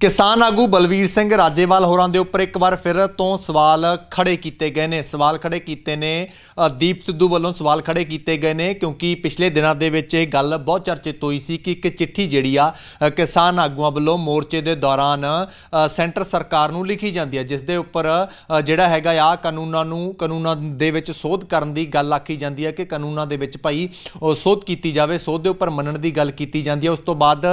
ਕਿਸਾਨ ਆਗੂ ਬਲਵੀਰ ਸਿੰਘ ਰਾਜੇਵਾਲ ਹੋਰਾਂ ਦੇ ਉੱਪਰ ਇੱਕ ਵਾਰ ਫਿਰ ਤੋਂ ਸਵਾਲ ਖੜੇ ਕੀਤੇ ਗਏ ਨੇ ਸਵਾਲ ਖੜੇ ਕੀਤੇ ਨੇ ਦੀਪ ਸਿੱਧੂ ਵੱਲੋਂ ਸਵਾਲ ਖੜੇ ਕੀਤੇ ਗਏ ਨੇ ਕਿਉਂਕਿ ਪਿਛਲੇ ਦਿਨਾਂ ਦੇ ਵਿੱਚ ਇਹ ਗੱਲ ਬਹੁਤ ਚਰਚਿਤ ਹੋਈ ਸੀ ਕਿ ਇੱਕ ਚਿੱਠੀ ਜਿਹੜੀ ਆ ਕਿਸਾਨ ਆਗੂਆਂ ਵੱਲੋਂ ਮੋਰਚੇ ਦੇ ਦੌਰਾਨ ਸੈਂਟਰ ਸਰਕਾਰ ਨੂੰ ਲਿਖੀ ਜਾਂਦੀ ਹੈ ਜਿਸ ਦੇ ਉੱਪਰ ਜਿਹੜਾ ਹੈਗਾ ਆ ਕਾਨੂੰਨਾਂ ਨੂੰ ਕਾਨੂੰਨਾਂ ਦੇ ਵਿੱਚ ਸੋਧ ਕਰਨ ਦੀ ਗੱਲ ਆਖੀ ਜਾਂਦੀ ਹੈ ਕਿ ਕਾਨੂੰਨਾਂ ਦੇ ਵਿੱਚ ਭਾਈ ਸੋਧ ਕੀਤੀ ਜਾਵੇ ਸੋਧ ਦੇ ਉੱਪਰ ਮੰਨਣ ਦੀ ਗੱਲ ਕੀਤੀ ਜਾਂਦੀ ਹੈ ਉਸ ਤੋਂ ਬਾਅਦ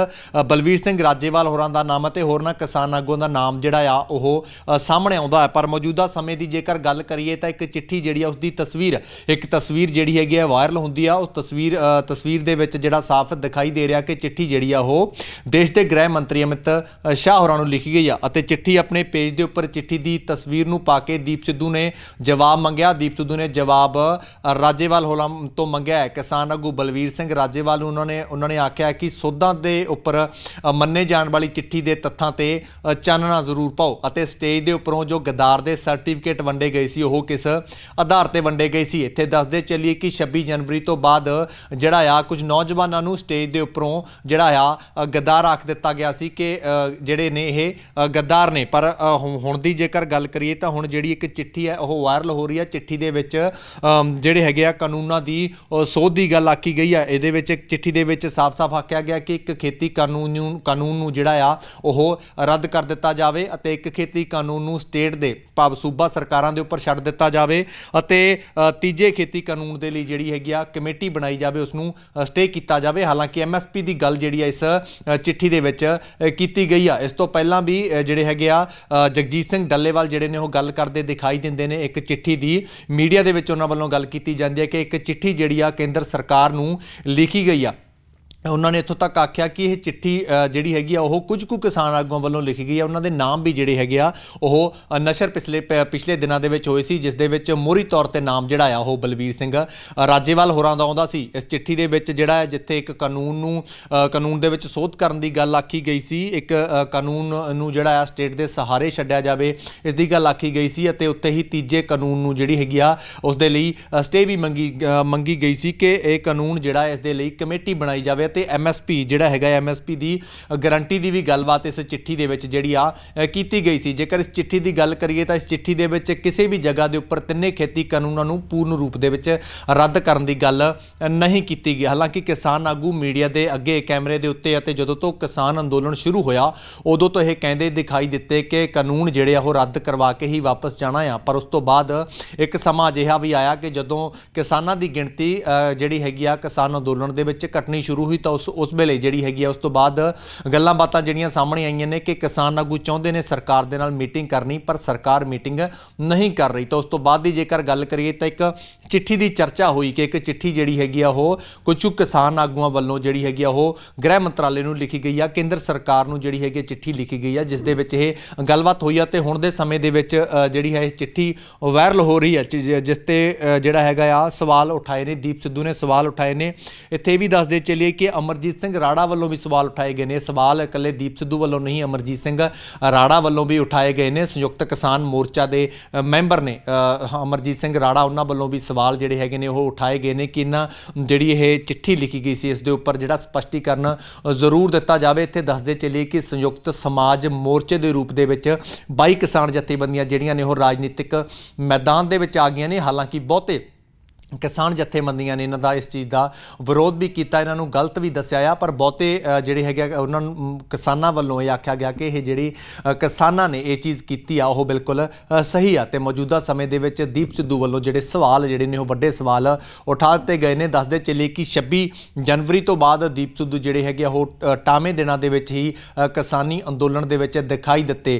ਬਲਵੀਰ ਸਿੰਘ ਰਾਜੇਵਾਲ ਹੋਰਾਂ ਦਾ ਨਾਮ ਅਤੇ ਨਾ ਕਿਸਾਨ ਆਗੂਆਂ ਦਾ ਨਾਮ ਜਿਹੜਾ ਆ ਉਹ ਸਾਹਮਣੇ ਆਉਂਦਾ ਹੈ ਪਰ ਮੌਜੂਦਾ ਸਮੇਂ ਦੀ ਜੇਕਰ ਗੱਲ ਕਰੀਏ ਤਾਂ ਇੱਕ ਚਿੱਠੀ ਜਿਹੜੀ ਆ ਉਸ ਦੀ ਤਸਵੀਰ ਇੱਕ ਤਸਵੀਰ ਜਿਹੜੀ ਹੈਗੀ ਆ ਵਾਇਰਲ ਹੁੰਦੀ ਆ ਉਹ ਤਸਵੀਰ ਤਸਵੀਰ ਦੇ ਵਿੱਚ ਜਿਹੜਾ ਸਾਫ਼ ਦਿਖਾਈ ਦੇ ਰਿਹਾ ਕਿ ਚਿੱਠੀ ਜਿਹੜੀ ਆ ਉਹ ਦੇਸ਼ ਦੇ ਗ੍ਰਹਿ ਮੰਤਰੀ ਅਮਿਤ ਸ਼ਾਹ ਹੋਰਾਂ ਨੂੰ ਲਿਖੀ ਗਈ ਆ ਅਤੇ ਚਿੱਠੀ ਆਪਣੇ ਪੇਜ ਦੇ ਉੱਪਰ ਚਿੱਠੀ ਦੀ ਤਸਵੀਰ ਨੂੰ ਪਾ ਕੇ ਦੀਪ ਸਿੱਧੂ ਨੇ ਜਵਾਬ ਮੰਗਿਆ ਦੀਪ ਸਿੱਧੂ ਨੇ ਜਵਾਬ ਰਾਜੇਵਾਲ ਹੋਲਾ ਤੋਂ ਮੰਗਿਆ ਹੈ ਕਿਸਾਨ ਆਗੂ ਬਲਵੀਰ ਸਿੰਘ ਰਾਜੇਵਾਲ ਉਹਨਾਂ ਨੇ ਉਹਨਾਂ ਨੇ ਆਖਿਆ ਕਿ ਸੋਧਾਂ ਦੇ ਉੱਪਰ ਮੰਨੇ ਜਾਣ ਵਾਲੀ ਚਿੱਠੀ ਦੇ ਤੱਥ ਹੱਥਾਂ ਤੇ ਚਾਨਣਾ ਜ਼ਰੂਰ ਪਾਓ ਅਤੇ ਸਟੇਜ ਦੇ ਉੱਪਰੋਂ ਜੋ ਗਦਾਰ ਦੇ ਸਰਟੀਫਿਕੇਟ ਵੰਡੇ ਗਏ ਸੀ ਉਹ ਕਿਸ ਆਧਾਰ ਤੇ ਵੰਡੇ ਗਏ ਸੀ ਇੱਥੇ ਦੱਸਦੇ ਚੱਲੀਏ ਕਿ 26 ਜਨਵਰੀ ਤੋਂ ਬਾਅਦ ਜਿਹੜਾ ਆ ਕੁਝ ਨੌਜਵਾਨਾਂ ਨੂੰ ਸਟੇਜ ਦੇ ਉੱਪਰੋਂ ਜਿਹੜਾ ਆ ਗਦਾਰ ਆਖ ਦਿੱਤਾ ਗਿਆ ਸੀ ਕਿ ਜਿਹੜੇ ਨੇ ਇਹ ਗਦਾਰ ਨੇ ਪਰ ਹੁਣ ਦੀ ਜੇਕਰ ਗੱਲ ਕਰੀਏ ਤਾਂ ਹੁਣ ਜਿਹੜੀ ਇੱਕ ਚਿੱਠੀ ਹੈ ਉਹ ਵਾਇਰਲ ਹੋ ਰਹੀ ਹੈ ਚਿੱਠੀ ਦੇ ਵਿੱਚ ਜਿਹੜੇ ਹੈਗੇ ਆ ਕਾਨੂੰਨਾਂ ਦੀ ਸੋਧ ਦੀ ਗੱਲ ਆਕੀ ਗਈ ਹੈ ਇਹਦੇ ਵਿੱਚ ਇੱਕ ਚਿੱਠੀ ਦੇ ਵਿੱਚ ਸਾਫ਼-ਸਾਫ਼ ਆਖਿਆ ਗਿਆ ਕਿ ਇੱਕ ਖੇਤੀ ਕਾਨੂੰਨ ਕਾਨੂੰਨ ਨੂੰ ਜਿਹੜਾ ਆ ਉਹ ਰੱਦ ਕਰ ਦਿੱਤਾ ਜਾਵੇ ਅਤੇ ਇੱਕ ਖੇਤੀ ਕਾਨੂੰਨ ਨੂੰ ਸਟੇਟ ਦੇ ਪਾਬ ਸੂਬਾ ਸਰਕਾਰਾਂ ਦੇ ਉੱਪਰ ਛੱਡ ਦਿੱਤਾ ਜਾਵੇ ਅਤੇ ਤੀਜੇ ਖੇਤੀ ਕਾਨੂੰਨ ਦੇ ਲਈ ਜਿਹੜੀ ਹੈਗੀ ਆ ਕਮੇਟੀ ਬਣਾਈ ਜਾਵੇ ਉਸ ਨੂੰ ਸਟੇ ਕੀਤਾ ਜਾਵੇ ਹਾਲਾਂਕਿ ਐਮਐਸਪੀ ਦੀ ਗੱਲ ਜਿਹੜੀ ਆ ਇਸ ਚਿੱਠੀ ਦੇ ਵਿੱਚ ਕੀਤੀ ਗਈ ਆ ਇਸ ਤੋਂ ਪਹਿਲਾਂ ਵੀ ਜਿਹੜੇ ਹੈਗੇ ਆ ਜਗਜੀਤ ਸਿੰਘ ਡੱਲੇਵਾਲ ਜਿਹੜੇ ਨੇ ਉਹ ਗੱਲ ਕਰਦੇ ਦਿਖਾਈ ਦਿੰਦੇ ਨੇ ਇੱਕ ਚਿੱਠੀ ਦੀ ਮੀਡੀਆ ਦੇ ਵਿੱਚ ਉਹਨਾਂ ਵੱਲੋਂ ਗੱਲ ਕੀਤੀ ਜਾਂਦੀ ਹੈ ਕਿ ਇੱਕ ਚਿੱਠੀ ਜਿਹੜੀ ਆ ਕੇਂਦਰ ਸਰਕਾਰ ਨੂੰ ਲਿਖੀ ਗਈ ਆ ਉਹਨਾਂ ਨੇ ਇੱਥੋਂ ਤੱਕ ਆਖਿਆ ਕਿ ਇਹ ਚਿੱਠੀ ਜਿਹੜੀ ਹੈਗੀ ਆ ਉਹ ਕੁਝ ਕੁ ਕਿਸਾਨ ਆਗੂਆਂ ਵੱਲੋਂ ਲਿਖੀ ਗਈ ਆ ਉਹਨਾਂ ਦੇ ਨਾਮ ਵੀ ਜਿਹੜੇ ਹੈਗੇ ਆ ਉਹ ਨਸ਼ਰ ਪਿਛਲੇ ਪਿਛਲੇ ਦਿਨਾਂ ਦੇ ਵਿੱਚ ਹੋਏ ਸੀ ਜਿਸ ਦੇ ਵਿੱਚ ਮੋਰੀ ਤੌਰ ਤੇ ਨਾਮ ਜਿਹੜਾ ਆ ਉਹ ਬਲਵੀਰ ਸਿੰਘ ਰਾਜੇਵਾਲ ਹੋਰਾਂ ਦਾ ਆਉਂਦਾ ਸੀ ਇਸ ਚਿੱਠੀ ਦੇ ਵਿੱਚ ਜਿਹੜਾ ਹੈ ਜਿੱਥੇ ਇੱਕ ਕਾਨੂੰਨ ਨੂੰ ਕਾਨੂੰਨ ਦੇ ਵਿੱਚ ਸੋਧ ਕਰਨ ਦੀ ਗੱਲ ਆਖੀ ਗਈ ਸੀ ਇੱਕ ਕਾਨੂੰਨ ਨੂੰ ਜਿਹੜਾ ਆ ਸਟੇਟ ਦੇ ਸਹਾਰੇ ਛੱਡਿਆ ਜਾਵੇ ਇਸ ਦੀ ਗੱਲ ਆਖੀ ਗਈ ਸੀ ਅਤੇ ਉੱਤੇ ਹੀ ਤੀਜੇ ਕਾਨੂੰਨ ਨੂੰ ਜਿਹੜੀ ਹੈਗੀ ਆ ਉਸ ਦੇ ਲਈ ਸਟੇ ਵੀ ਮੰਗੀ ਮੰਗੀ ਗਈ ਸੀ ਕਿ ਇਹ ਕਾਨੂੰਨ ਜਿਹੜਾ ਇਸ ਦੇ ਲਈ ਕਮੇਟੀ ਬਣਾਈ ਜਾਵੇ ਤੇ ਐਮਐਸਪੀ ਜਿਹੜਾ ਹੈਗਾ ਐਮਐਸਪੀ ਦੀ ਗਾਰੰਟੀ ਦੀ ਵੀ ਗੱਲਬਾਤ ਇਸ ਚਿੱਠੀ ਦੇ ਵਿੱਚ ਜਿਹੜੀ ਆ ਕੀਤੀ ਗਈ ਸੀ ਜੇਕਰ ਇਸ ਚਿੱਠੀ ਦੀ ਗੱਲ ਕਰੀਏ ਤਾਂ ਇਸ ਚਿੱਠੀ ਦੇ ਵਿੱਚ ਕਿਸੇ ਵੀ ਜਗ੍ਹਾ ਦੇ ਉੱਪਰ ਤਿੰਨੇ ਖੇਤੀ ਕਾਨੂੰਨਾਂ ਨੂੰ ਪੂਰਨ ਰੂਪ ਦੇ ਵਿੱਚ ਰੱਦ ਕਰਨ ਦੀ ਗੱਲ ਨਹੀਂ ਕੀਤੀ ਗਈ ਹਾਲਾਂਕਿ ਕਿਸਾਨ ਆਗੂ ਮੀਡੀਆ ਦੇ ਅੱਗੇ ਕੈਮਰੇ ਦੇ ਉੱਤੇ ਅਤੇ ਜਦੋਂ ਤੋਂ ਕਿਸਾਨ ਅੰਦੋਲਨ ਸ਼ੁਰੂ ਹੋਇਆ ਉਦੋਂ ਤੋਂ ਇਹ ਕਹਿੰਦੇ ਦਿਖਾਈ ਦਿੱਤੇ ਕਿ ਕਾਨੂੰਨ ਜਿਹੜੇ ਆ ਉਹ ਰੱਦ ਕਰਵਾ ਕੇ ਹੀ ਵਾਪਸ ਜਾਣਾ ਆ ਪਰ ਉਸ ਤੋਂ ਬਾਅਦ ਇੱਕ ਸਮਾਂ ਅਜਿਹਾ ਵੀ ਆਇਆ ਕਿ ਜਦੋਂ ਕਿਸਾਨਾਂ ਦੀ ਗਿਣਤੀ ਜਿਹੜੀ ਹੈਗੀ ਆ ਕਿਸਾਨ ਅੰਦੋਲਨ ਦੇ ਵਿੱਚ ਘਟਣੀ ਸ਼ੁਰੂ ਹੋਈ ਤਾਂ ਉਸ ਉਸ ਵੇਲੇ ਜਿਹੜੀ ਹੈਗੀ ਆ ਉਸ ਤੋਂ ਬਾਅਦ ਗੱਲਾਂ ਬਾਤਾਂ ਜਿਹੜੀਆਂ ਸਾਹਮਣੇ ਆਈਆਂ ਨੇ ਕਿ ਕਿਸਾਨ ਆਗੂ ਚਾਹੁੰਦੇ ਨੇ ਸਰਕਾਰ ਦੇ ਨਾਲ ਮੀਟਿੰਗ ਕਰਨੀ ਪਰ ਸਰਕਾਰ ਮੀਟਿੰਗ ਨਹੀਂ ਕਰ ਰਹੀ ਤਾਂ ਉਸ ਤੋਂ ਬਾਅਦ ਦੀ ਜੇਕਰ ਗੱਲ ਕਰੀਏ ਤਾਂ ਇੱਕ ਚਿੱਠੀ ਦੀ ਚਰਚਾ ਹੋਈ ਕਿ ਇੱਕ ਚਿੱਠੀ ਜਿਹੜੀ ਹੈਗੀ ਆ ਉਹ ਕੁਝ ਕਿਸਾਨ ਆਗੂਆਂ ਵੱਲੋਂ ਜਿਹੜੀ ਹੈਗੀ ਆ ਉਹ ਗ੍ਰਹਿ ਮੰਤਰਾਲੇ ਨੂੰ ਲਿਖੀ ਗਈ ਆ ਕੇਂਦਰ ਸਰਕਾਰ ਨੂੰ ਜਿਹੜੀ ਹੈਗੀ ਚਿੱਠੀ ਲਿਖੀ ਗਈ ਆ ਜਿਸ ਦੇ ਵਿੱਚ ਇਹ ਗੱਲਬਾਤ ਹੋਈ ਆ ਤੇ ਹੁਣ ਦੇ ਸਮੇਂ ਦੇ ਵਿੱਚ ਜਿਹੜੀ ਹੈ ਇਹ ਚਿੱਠੀ ਵਾਇਰਲ ਹੋ ਰਹੀ ਹੈ ਜਿਸ ਤੇ ਜਿਹੜਾ ਹੈਗਾ ਆ ਸਵਾਲ ਉਠਾਏ ਨੇ ਦੀਪ ਸਿੱਧੂ ਨੇ ਸਵਾਲ ਉਠਾਏ ਨੇ ਇੱਥੇ ਵੀ ਦੱਸਦੇ ਚੱਲੀਏ ਕਿ ਅਮਰਜੀਤ ਸਿੰਘ ਰਾੜਾ ਵੱਲੋਂ ਵੀ ਸਵਾਲ ਉਠਾਏ ਗਏ ਨੇ ਸਵਾਲ ਇਕੱਲੇ ਦੀਪ ਸਿੱਧੂ ਵੱਲੋਂ ਨਹੀਂ ਅਮਰਜੀਤ ਸਿੰਘ ਰਾੜਾ ਵੱਲੋਂ ਵੀ ਉਠਾਏ ਗਏ ਨੇ ਸੰਯੁਕਤ ਕਿਸਾਨ ਮੋਰਚਾ ਦੇ ਮੈਂਬਰ ਨੇ ਅਮਰਜੀਤ ਸਿੰਘ ਰਾੜਾ ਉਹਨਾਂ ਵੱਲੋਂ ਵੀ ਸਵਾਲ ਜਿਹੜੇ ਹੈਗੇ ਨੇ ਉਹ ਉਠਾਏ ਗਏ ਨੇ ਕਿ ਇਹਨਾਂ ਜਿਹੜੀ ਇਹ ਚਿੱਠੀ ਲਿਖੀ ਗਈ ਸੀ ਇਸ ਦੇ ਉੱਪਰ ਜਿਹੜਾ ਸਪਸ਼ਟੀਕਰਨ ਜ਼ਰੂਰ ਦਿੱਤਾ ਜਾਵੇ ਇੱਥੇ ਦੱਸਦੇ ਚੱਲੀਏ ਕਿ ਸੰਯੁਕਤ ਸਮਾਜ ਮੋਰਚੇ ਦੇ ਰੂਪ ਦੇ ਵਿੱਚ 22 ਕਿਸਾਨ ਜਥੇਬੰਦੀਆਂ ਜਿਹੜੀਆਂ ਨੇ ਉਹ ਰਾਜਨੀਤਿਕ ਮੈਦਾਨ ਦੇ ਵਿੱਚ ਆ ਗਈਆਂ ਨੇ ਹਾਲਾਂਕਿ ਬਹੁਤੇ ਕਿਸਾਨ ਜਥੇਬੰਦੀਆਂ ਨੇ ਇਹਨਾਂ ਦਾ ਇਸ ਚੀਜ਼ ਦਾ ਵਿਰੋਧ ਵੀ ਕੀਤਾ ਇਹਨਾਂ ਨੂੰ ਗਲਤ ਵੀ ਦੱਸਿਆ ਆ ਪਰ ਬਹੁਤੇ ਜਿਹੜੇ ਹੈਗੇ ਉਹਨਾਂ ਨੂੰ ਕਿਸਾਨਾਂ ਵੱਲੋਂ ਇਹ ਆਖਿਆ ਗਿਆ ਕਿ ਇਹ ਜਿਹੜੀ ਕਿਸਾਨਾਂ ਨੇ ਇਹ ਚੀਜ਼ ਕੀਤੀ ਆ ਉਹ ਬਿਲਕੁਲ ਸਹੀ ਆ ਤੇ ਮੌਜੂਦਾ ਸਮੇਂ ਦੇ ਵਿੱਚ ਦੀਪ ਸਿੱਧੂ ਵੱਲੋਂ ਜਿਹੜੇ ਸਵਾਲ ਜਿਹੜੇ ਨੇ ਉਹ ਵੱਡੇ ਸਵਾਲ ਉਠਾ ਦਿੱਤੇ ਗਏ ਨੇ ਦੱਸਦੇ ਚੱਲੇ ਕਿ 26 ਜਨਵਰੀ ਤੋਂ ਬਾਅਦ ਦੀਪ ਸਿੱਧੂ ਜਿਹੜੇ ਹੈਗੇ ਉਹ ਟਾਵੇਂ ਦਿਨਾਂ ਦੇ ਵਿੱਚ ਹੀ ਕਿਸਾਨੀ ਅੰਦੋਲਨ ਦੇ ਵਿੱਚ ਦਿਖਾਈ ਦਿੱਤੇ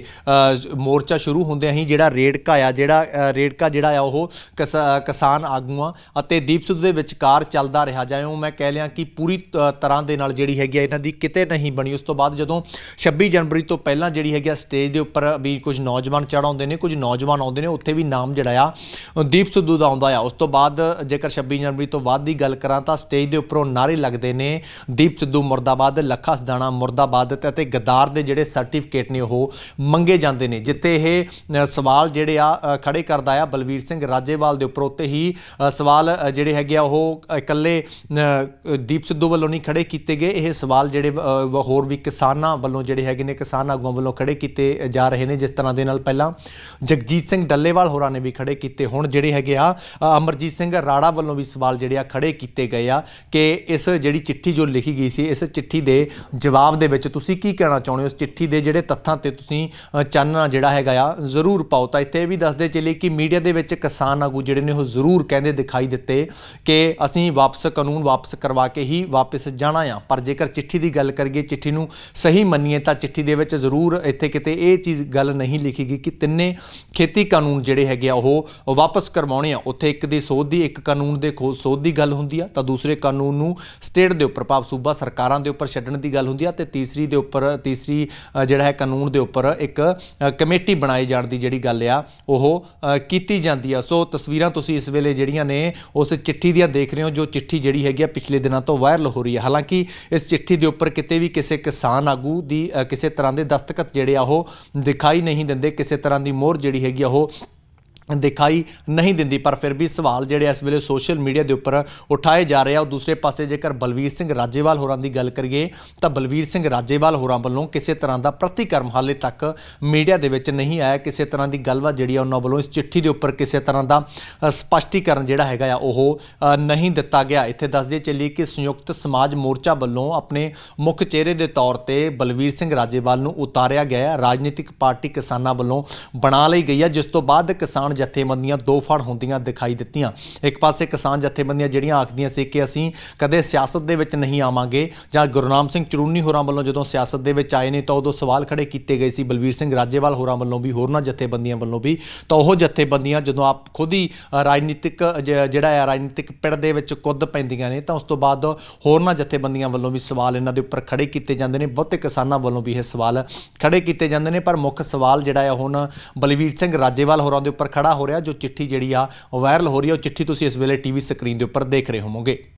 ਮੋਰਚਾ ਸ਼ੁਰੂ ਹੁੰਦਿਆਂ ਹੀ ਜਿਹੜਾ ਰੇਡ ਆ ਜਿਹੜਾ ਰੇਡ ਕਾ ਜਿਹੜਾ ਆ ਉਹ ਕਿਸਾਨ ਆਗੂਆਂ ਅਤੇ ਸਿੱਧੂ ਦੇ ਵਿਚਕਾਰ ਚੱਲਦਾ ਰਿਹਾ ਜਾਇਓ ਮੈਂ ਕਹਿ ਲਿਆ ਕਿ ਪੂਰੀ ਤਰ੍ਹਾਂ ਦੇ ਨਾਲ ਜਿਹੜੀ ਹੈਗੀ ਇਹਨਾਂ ਦੀ ਕਿਤੇ ਨਹੀਂ ਬਣੀ ਉਸ ਤੋਂ ਬਾਅਦ ਜਦੋਂ 26 ਜਨਵਰੀ ਤੋਂ ਪਹਿਲਾਂ ਜਿਹੜੀ ਹੈਗੀ ਸਟੇਜ ਦੇ ਉੱਪਰ ਵੀ ਕੁਝ ਨੌਜਵਾਨ ਚੜਾਉਂਦੇ ਨੇ ਕੁਝ ਨੌਜਵਾਨ ਆਉਂਦੇ ਨੇ ਉੱਥੇ ਵੀ ਨਾਮ ਜਿਹੜਾ ਆ ਦੀਪ ਸਿੱਧੂ ਦਾ ਆਉਂਦਾ ਆ ਉਸ ਤੋਂ ਬਾਅਦ ਜੇਕਰ 26 ਜਨਵਰੀ ਤੋਂ ਬਾਅਦ ਦੀ ਗੱਲ ਕਰਾਂ ਤਾਂ ਸਟੇਜ ਦੇ ਉੱਪਰੋਂ ਨਾਰੇ ਲੱਗਦੇ ਨੇ ਦੀਪ ਸਿੱਧੂ ਮਰਦਾਬਾਦ ਲੱਖਾ ਸਦਾਣਾ ਮਰਦਾਬਾਦ ਅਤੇ ਗਦਾਰ ਦੇ ਜਿਹੜੇ ਸਰਟੀਫਿਕੇਟ ਨੇ ਉਹ ਮੰਗੇ ਜਾਂਦੇ ਨੇ ਜਿੱਤੇ ਇਹ ਸਵਾਲ ਜਿਹੜੇ ਆ ਖੜੇ ਕਰਦਾ ਆ ਬਲਵੀਰ ਸਿੰਘ ਰਾਜੇਵਾਲ ਦੇ ਉੱਪਰ ਉੱਤੇ ਹੀ ਸਵਾਲ ਜਿਹੜੇ ਹੈਗੇ ਆ ਉਹ ਇਕੱਲੇ ਦੀਪ ਸਿੱਧੂ ਵੱਲੋਂ ਨਹੀਂ ਖੜੇ ਕੀਤੇ ਗਏ ਇਹ ਸਵਾਲ ਜਿਹੜੇ ਹੋਰ ਵੀ ਕਿਸਾਨਾਂ ਵੱਲੋਂ ਜਿਹੜੇ ਹੈਗੇ ਨੇ ਕਿਸਾਨ ਆਗੂਆਂ ਵੱਲੋਂ ਖੜੇ ਕੀਤੇ ਜਾ ਰਹੇ ਨੇ ਜਿਸ ਤਰ੍ਹਾਂ ਦੇ ਨਾਲ ਪਹਿਲਾਂ ਜਗਜੀਤ ਸਿੰਘ ਡੱਲੇਵਾਲ ਹੋਰਾਂ ਨੇ ਵੀ ਖੜੇ ਕੀਤੇ ਹੁਣ ਜਿਹੜੇ ਹੈਗੇ ਆ ਅਮਰਜੀਤ ਸਿੰਘ ਰਾੜਾ ਵੱਲੋਂ ਵੀ ਸਵਾਲ ਜਿਹੜੇ ਆ ਖੜੇ ਕੀਤੇ ਗਏ ਆ ਕਿ ਇਸ ਜਿਹੜੀ ਚਿੱਠੀ ਜੋ ਲਿਖੀ ਗਈ ਸੀ ਇਸ ਚਿੱਠੀ ਦੇ ਜਵਾਬ ਦੇ ਵਿੱਚ ਤੁਸੀਂ ਕੀ ਕਹਿਣਾ ਚਾਹੁੰਦੇ ਹੋ ਇਸ ਚਿੱਠੀ ਦੇ ਜਿਹੜੇ ਤੱਥਾਂ ਤੇ ਤੁਸੀਂ ਚਾਨਣਾ ਜਿਹੜਾ ਹੈਗਾ ਆ ਜ਼ਰੂਰ ਪਾਓ ਤਾਂ ਇੱਥੇ ਇਹ ਵੀ ਦੱਸਦੇ ਚਲੇ ਕਿ ਮੀਡੀਆ ਦੇ ਵਿੱਚ ਕਿਸਾਨ ਆਗੂ ਜਿਹੜੇ ਨੇ ਉਹ ਜ਼ਰੂਰ ਕਹਿੰਦੇ ਦਿਖਾਈ ਦਿੱਤੇ ਕਿ ਅਸੀਂ ਵਾਪਸ ਕਾਨੂੰਨ ਵਾਪਸ ਕਰਵਾ ਕੇ ਹੀ ਵਾਪਸ ਜਾਣਾ ਆ ਪਰ ਜੇਕਰ ਚਿੱਠੀ ਦੀ ਗੱਲ ਕਰੀਏ ਚਿੱਠੀ ਨੂੰ ਸਹੀ ਮੰਨੀਏ ਤਾਂ ਚਿੱਠੀ ਦੇ ਵਿੱਚ ਜ਼ਰੂਰ ਇੱਥੇ ਕਿਤੇ ਇਹ ਚੀਜ਼ ਗੱਲ ਨਹੀਂ ਲਿਖੀ ਗਈ ਕਿ ਤਿੰਨੇ ਖੇਤੀ ਕਾਨੂੰਨ ਜਿਹੜੇ ਹੈਗੇ ਆ ਉਹ ਵਾਪਸ ਕਰਵਾਉਣੇ ਆ ਉੱਥੇ ਇੱਕ ਦੀ ਸੋਧ ਦੀ ਇੱਕ ਕਾਨੂੰਨ ਦੇ ਸੋਧ ਦੀ ਗੱਲ ਹੁੰਦੀ ਆ ਤਾਂ ਦੂਸਰੇ ਕਾਨੂੰਨ ਨੂੰ ਸਟੇਟ ਦੇ ਉੱਪਰ ਪਾਪ ਸੂਬਾ ਸਰਕਾਰਾਂ ਦੇ ਉੱਪਰ ਛੱਡਣ ਦੀ ਗੱਲ ਹੁੰਦੀ ਆ ਤੇ ਤੀਸਰੀ ਦੇ ਉੱਪਰ ਤੀਸਰੀ ਜਿਹੜਾ ਹੈ ਕਾਨੂੰਨ ਦੇ ਉੱਪਰ ਇੱਕ ਕਮੇਟੀ ਬਣਾਈ ਜਾਣ ਦੀ ਜਿਹੜੀ ਗੱਲ ਆ ਉਹ ਕੀਤੀ ਜਾਂਦੀ ਆ ਸੋ ਤਸਵੀਰਾਂ ਤੁਸੀਂ ਇਸ ਵੇਲੇ ਜਿਹੜੀਆਂ ਨੇ ਉਸ ਚਿੱਠੀ ਦੀਆਂ ਦੇਖ ਰਹੇ ਹੋ ਜੋ ਚਿੱਠੀ ਜਿਹੜੀ ਹੈਗੀ ਆ ਪਿਛਲੇ ਦਿਨਾਂ ਤੋਂ ਵਾਇਰਲ ਹੋ ਰਹੀ ਹੈ ਹਾਲਾਂਕਿ ਇਸ ਚਿੱਠੀ ਦੇ ਉੱਪਰ ਕਿਤੇ ਵੀ ਕਿਸੇ ਕਿਸਾਨ ਆਗੂ ਦੀ ਕਿਸੇ ਤਰ੍ਹਾਂ ਦੇ ਦਸਤਖਤ ਜਿਹੜੇ ਆ ਉਹ ਦਿਖਾਈ ਨਹੀਂ ਦਿੰਦੇ ਕਿਸੇ ਤਰ੍ਹਾਂ ਦੀ ਮੋਹਰ ਜਿਹੜੀ ਹੈਗੀ ਆ ਉਹ ਦਿਖਾਈ ਨਹੀਂ ਦਿੰਦੀ ਪਰ ਫਿਰ ਵੀ ਸਵਾਲ ਜਿਹੜੇ ਇਸ ਵੇਲੇ ਸੋਸ਼ਲ ਮੀਡੀਆ ਦੇ ਉੱਪਰ ਉਠਾਏ ਜਾ ਰਹੇ ਆ ਉਹ ਦੂਸਰੇ ਪਾਸੇ ਜੇਕਰ ਬਲਵੀਰ ਸਿੰਘ ਰਾਜੇਵਾਲ ਹੋਰਾਂ ਦੀ ਗੱਲ ਕਰੀਏ ਤਾਂ ਬਲਵੀਰ ਸਿੰਘ ਰਾਜੇਵਾਲ ਹੋਰਾਂ ਵੱਲੋਂ ਕਿਸੇ ਤਰ੍ਹਾਂ ਦਾ ਪ੍ਰਤੀਕਰਮ ਹਾਲੇ ਤੱਕ ਮੀਡੀਆ ਦੇ ਵਿੱਚ ਨਹੀਂ ਆਇਆ ਕਿਸੇ ਤਰ੍ਹਾਂ ਦੀ ਗੱਲਬਾਤ ਜਿਹੜੀ ਆ ਉਹਨਾਂ ਵੱਲੋਂ ਇਸ ਚਿੱਠੀ ਦੇ ਉੱਪਰ ਕਿਸੇ ਤਰ੍ਹਾਂ ਦਾ ਸਪਸ਼ਟੀਕਰਨ ਜਿਹੜਾ ਹੈਗਾ ਆ ਉਹ ਨਹੀਂ ਦਿੱਤਾ ਗਿਆ ਇੱਥੇ ਦੱਸ ਦਈਏ ਚੱਲੀ ਕਿ ਸੰਯੁਕਤ ਸਮਾਜ ਮੋਰਚਾ ਵੱਲੋਂ ਆਪਣੇ ਮੁੱਖ ਚਿਹਰੇ ਦੇ ਤੌਰ ਤੇ ਬਲਵੀਰ ਸਿੰਘ ਰਾਜੇਵਾਲ ਨੂੰ ਉਤਾਰਿਆ ਗਿਆ ਰਾਜਨੀਤਿਕ ਪਾਰਟੀ ਕਿਸਾਨਾਂ ਵੱਲੋਂ ਬਣਾ ਲਈ ਗਈ ਹੈ ਜਿਸ ਤੋਂ ਬਾਅਦ ਕਿਸਾਨ ਕਿਸਾਨ ਜਥੇਬੰਦੀਆਂ ਦੋ ਫੜ ਹੁੰਦੀਆਂ ਦਿਖਾਈ ਦਿੱਤੀਆਂ ਇੱਕ ਪਾਸੇ ਕਿਸਾਨ ਜਥੇਬੰਦੀਆਂ ਜਿਹੜੀਆਂ ਆਖਦੀਆਂ ਸੀ ਕਿ ਅਸੀਂ ਕਦੇ ਸਿਆਸਤ ਦੇ ਵਿੱਚ ਨਹੀਂ ਆਵਾਂਗੇ ਜਾਂ ਗੁਰਨਾਮ ਸਿੰਘ ਚਰੂਨੀ ਹੋਰਾਂ ਵੱਲੋਂ ਜਦੋਂ ਸਿਆਸਤ ਦੇ ਵਿੱਚ ਆਏ ਨੇ ਤਾਂ ਉਦੋਂ ਸਵਾਲ ਖੜੇ ਕੀਤੇ ਗਏ ਸੀ ਬਲਵੀਰ ਸਿੰਘ ਰਾਜੇਵਾਲ ਹੋਰਾਂ ਵੱਲੋਂ ਵੀ ਹੋਰਨਾਂ ਜਥੇਬੰਦੀਆਂ ਵੱਲੋਂ ਵੀ ਤਾਂ ਉਹ ਜਥੇਬੰਦੀਆਂ ਜਦੋਂ ਆਪ ਖੁਦ ਹੀ ਰਾਜਨੀਤਿਕ ਜਿਹੜਾ ਹੈ ਰਾਜਨੀਤਿਕ ਪਿੜ ਦੇ ਵਿੱਚ ਕੁੱਦ ਪੈਂਦੀਆਂ ਨੇ ਤਾਂ ਉਸ ਤੋਂ ਬਾਅਦ ਹੋਰਨਾਂ ਜਥੇਬੰਦੀਆਂ ਵੱਲੋਂ ਵੀ ਸਵਾਲ ਇਹਨਾਂ ਦੇ ਉੱਪਰ ਖੜੇ ਕੀਤੇ ਜਾਂਦੇ ਨੇ ਬਹੁਤੇ ਕਿਸਾਨਾਂ ਵੱਲੋਂ ਵੀ ਇਹ ਸਵਾਲ ਖੜੇ ਕੀਤੇ ਜਾਂਦੇ ਨੇ ਪਰ ਮੁੱਖ ਸਵਾਲ ਜਿਹੜਾ ਹੈ ਹੁਣ ਬਲਵੀਰ ਸਿੰਘ ਰਾਜੇਵਾਲ ਹੋਰਾਂ ਦੇ ਉੱਪਰ ਖੜਾ ਹੋ ਰਿਹਾ ਜੋ ਚਿੱਠੀ ਜਿਹੜੀ ਆ ਵਾਇਰਲ ਹੋ ਰਹੀ ਹੈ ਉਹ ਚਿੱਠੀ ਤੁਸੀਂ ਇਸ ਵੇਲੇ ਟੀਵੀ ਸਕਰੀਨ ਦੇ ਉੱਪਰ ਦੇਖ ਰਹੇ ਹੋਵੋਗੇ